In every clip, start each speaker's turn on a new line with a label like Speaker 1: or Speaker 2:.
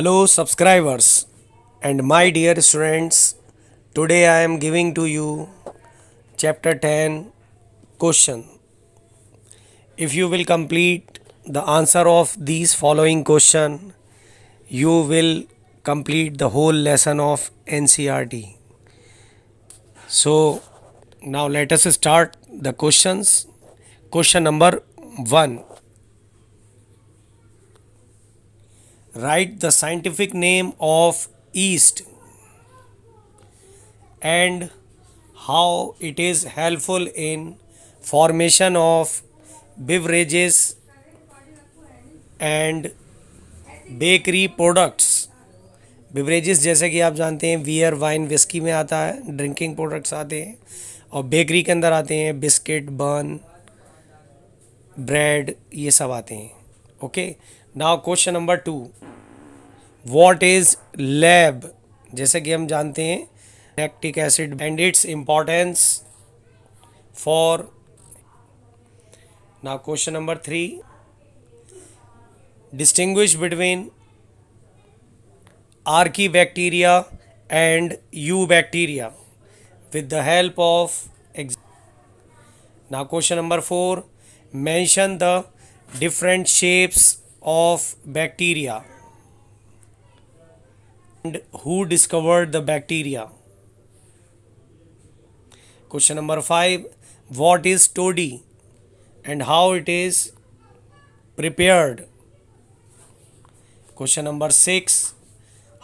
Speaker 1: hello subscribers and my dear students today i am giving to you chapter 10 question if you will complete the answer of these following question you will complete the whole lesson of ncrt so now let us start the questions question number 1 write the scientific name of yeast and how it is helpful in formation of beverages and bakery products beverages जैसे कि आप जानते हैं wear wine whisky में आता है drinking products आते हैं और बेकरी के अंदर आते हैं बिस्किट बन ब्रेड ये सब आते हैं okay now question number two what is lab जैसे कि हम जानते हैं lactic acid and its importance for now question number three distinguish between archaebacteria and eubacteria the help of of now question number four mention the different shapes of bacteria and who discovered the bacteria question number 5 what is toddy and how it is prepared question number 6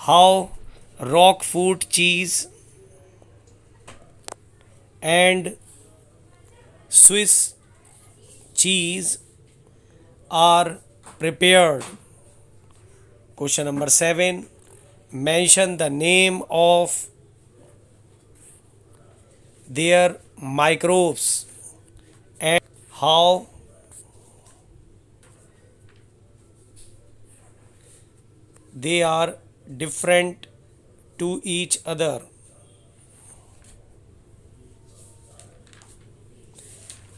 Speaker 1: how rock food cheese and swiss cheese are prepared. Question number 7 Mention the name of their microbes and how they are different to each other.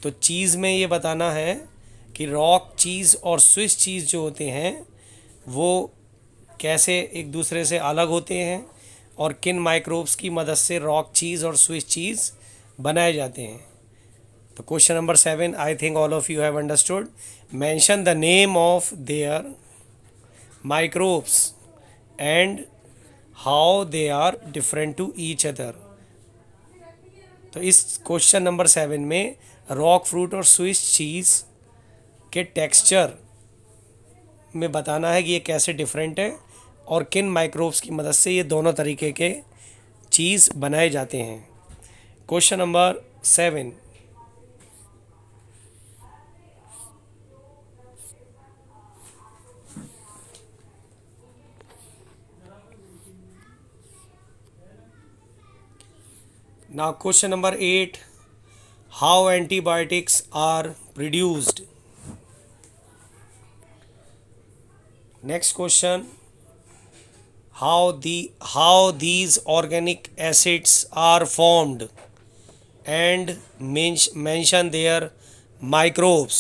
Speaker 1: तो चीज़ में ये बताना है कि rock चीज़ और swiss चीज़ जो होते हैं वो कैसे एक दूसरे से अलग होते हैं और किन माइक्रोब्स की मदद से रॉक चीज़ और स्विस चीज़ बनाए जाते हैं तो question number seven I think all of you have understood mention the name of their microbes and how they are different to each other तो इस क्वेश्चन नंबर सेवन में रॉक फ्रूट और swiss cheese के texture में बताना है कि ये कैसे डिफरेंट है और किन माइक्रोब्स की मदद से ये दोनों तरीके के चीज़ बनाए जाते हैं क्वेश्चन नंबर सेवन ना question number eight how antibiotics are produced next question how the how these organic acids are formed and mention their microbes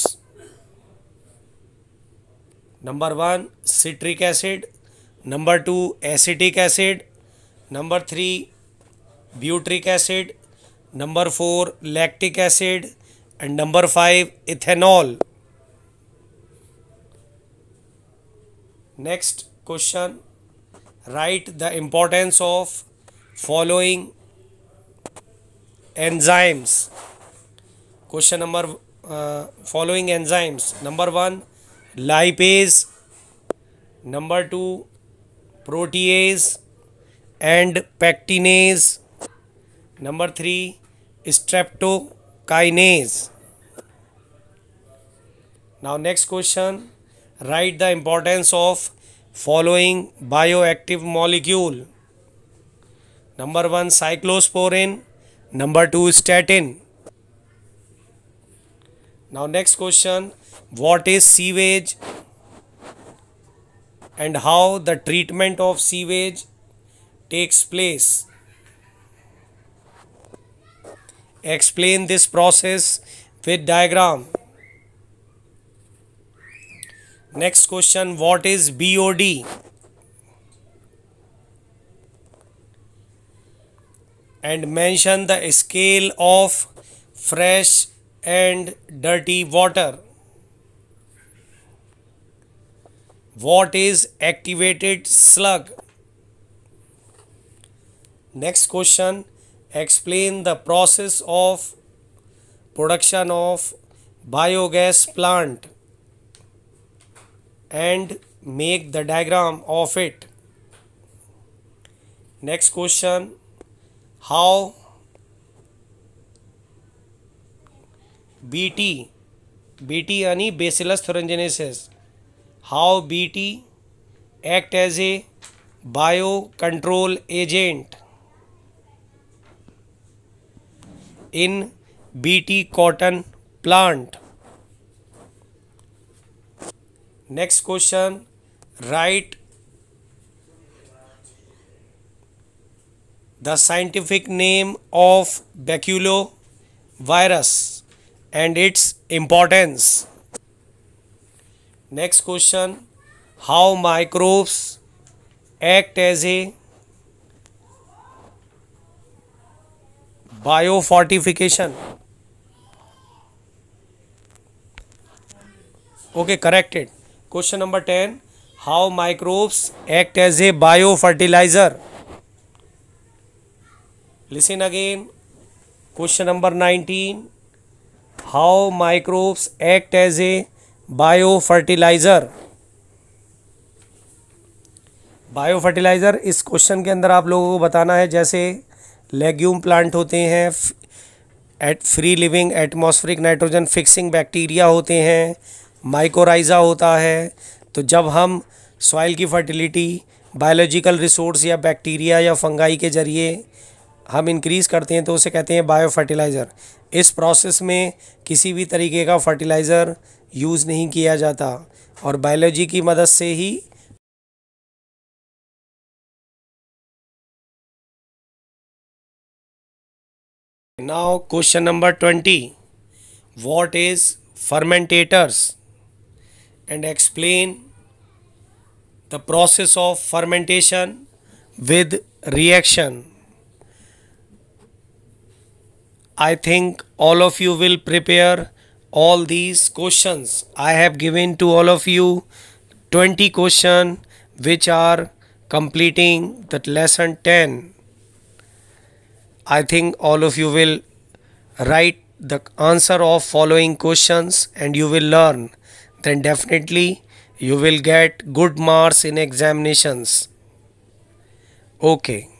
Speaker 1: number one citric acid number two acetic acid number three butyric acid number four lactic acid and number five ethanol next question write the importance of following enzymes question number uh, following enzymes number 1 lipase number 2 protease and pectinase number 3 streptokinase now next question write the importance of following bioactive molecule number 1 cyclosporin number 2 statin now next question what is sewage and how the treatment of sewage takes place explain this process with diagram Next question What is BOD? And mention the scale of fresh and dirty water. What is activated slug? Next question Explain the process of production of biogas plant. and make the diagram of it next question how bt bt यानी bacillus thuringiensis how bt act as a bio control agent in BT cotton plant next question write the scientific name of baculovirus and its importance next question how microbes act as a biofortification okay corrected question number ten how microbes act as a bio fertilizer listen again question number nineteen how microbes act as a bio fertilizer bio fertilizer इस क्वेश्चन के अंदर आप लोगों को बताना है जैसे लेग्यूम प्लांट होते हैं at free living atmospheric nitrogen fixing bacteria होते हैं माइकोराइज़ा होता है तो जब हम सॉइल की फर्टिलिटी बायोलॉजिकल रिसोर्स या बैक्टीरिया या फंगाई के ज़रिए हम इंक्रीज़ करते हैं तो उसे कहते हैं बायो फर्टिलाइज़र इस प्रोसेस में किसी भी तरीके का फर्टिलाइज़र यूज़ नहीं किया जाता और बायोलॉजी की मदद से ही now question number twenty what is fermentators and explain the process of fermentation with reaction. I think all of you will prepare all these questions. I have given to all of you 20 questions which are completing that lesson 10. I think all of you will write the answer of following questions and you will learn then definitely you will get good marks in examinations okay